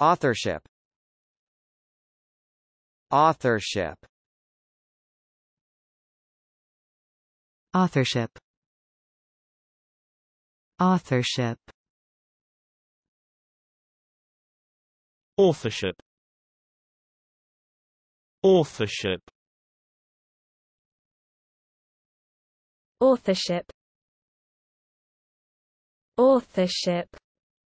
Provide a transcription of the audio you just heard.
Authorship Authorship Authorship Authorship Authorship Authorship Authorship Authorship